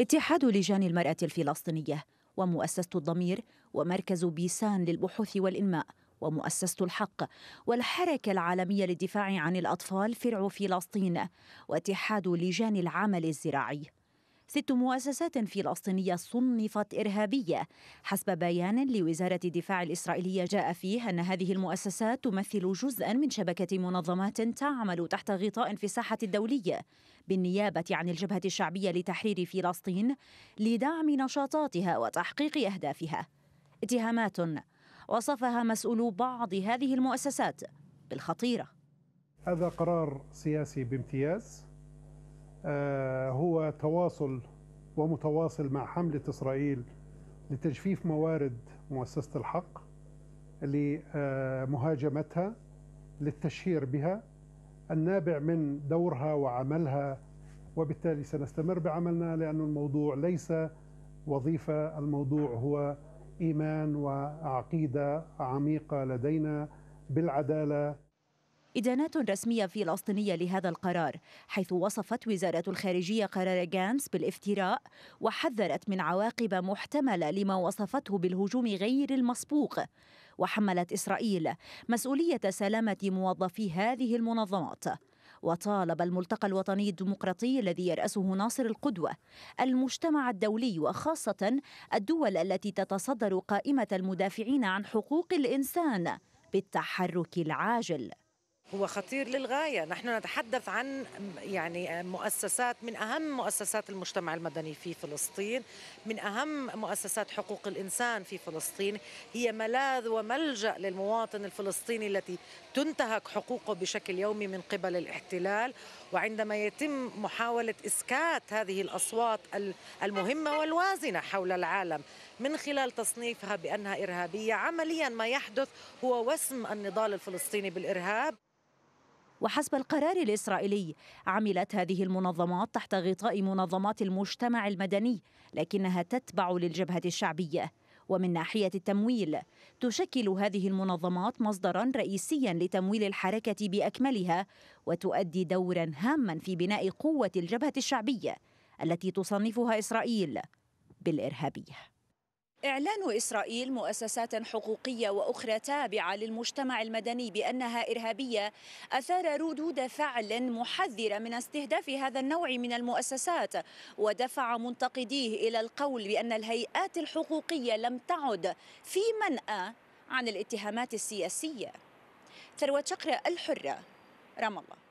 اتحاد لجان المرأة الفلسطينية ومؤسسة الضمير ومركز بيسان للبحوث والإنماء ومؤسسة الحق والحركة العالمية للدفاع عن الأطفال فرع فلسطين واتحاد لجان العمل الزراعي ست مؤسسات فلسطينية صنفت إرهابية حسب بيان لوزارة الدفاع الإسرائيلية جاء فيه أن هذه المؤسسات تمثل جزءا من شبكة منظمات تعمل تحت غطاء في الساحة الدولية بالنيابة عن الجبهة الشعبية لتحرير فلسطين لدعم نشاطاتها وتحقيق أهدافها اتهامات وصفها مسؤولو بعض هذه المؤسسات بالخطيرة هذا قرار سياسي بامتياز آه، تواصل ومتواصل مع حملة إسرائيل لتجفيف موارد مؤسسة الحق لمهاجمتها للتشهير بها النابع من دورها وعملها وبالتالي سنستمر بعملنا لأن الموضوع ليس وظيفة الموضوع هو إيمان وعقيدة عميقة لدينا بالعدالة إدانات رسمية فلسطينية لهذا القرار حيث وصفت وزارة الخارجية قرار جانس بالافتراء وحذرت من عواقب محتملة لما وصفته بالهجوم غير المسبوق وحملت إسرائيل مسؤولية سلامة موظفي هذه المنظمات وطالب الملتقى الوطني الديمقراطي الذي يرأسه ناصر القدوة المجتمع الدولي وخاصة الدول التي تتصدر قائمة المدافعين عن حقوق الإنسان بالتحرك العاجل هو خطير للغايه، نحن نتحدث عن يعني مؤسسات من اهم مؤسسات المجتمع المدني في فلسطين، من اهم مؤسسات حقوق الانسان في فلسطين، هي ملاذ وملجا للمواطن الفلسطيني التي تنتهك حقوقه بشكل يومي من قبل الاحتلال، وعندما يتم محاوله اسكات هذه الاصوات المهمه والوازنه حول العالم من خلال تصنيفها بانها ارهابيه، عمليا ما يحدث هو وسم النضال الفلسطيني بالارهاب وحسب القرار الإسرائيلي عملت هذه المنظمات تحت غطاء منظمات المجتمع المدني لكنها تتبع للجبهة الشعبية ومن ناحية التمويل تشكل هذه المنظمات مصدرا رئيسيا لتمويل الحركة بأكملها وتؤدي دورا هاما في بناء قوة الجبهة الشعبية التي تصنفها إسرائيل بالإرهابية إعلان إسرائيل مؤسسات حقوقية وأخرى تابعة للمجتمع المدني بأنها إرهابية أثار ردود فعل محذرة من استهداف هذا النوع من المؤسسات ودفع منتقديه إلى القول بأن الهيئات الحقوقية لم تعد في منأى عن الاتهامات السياسية ثروة شقرة الحرة رام الله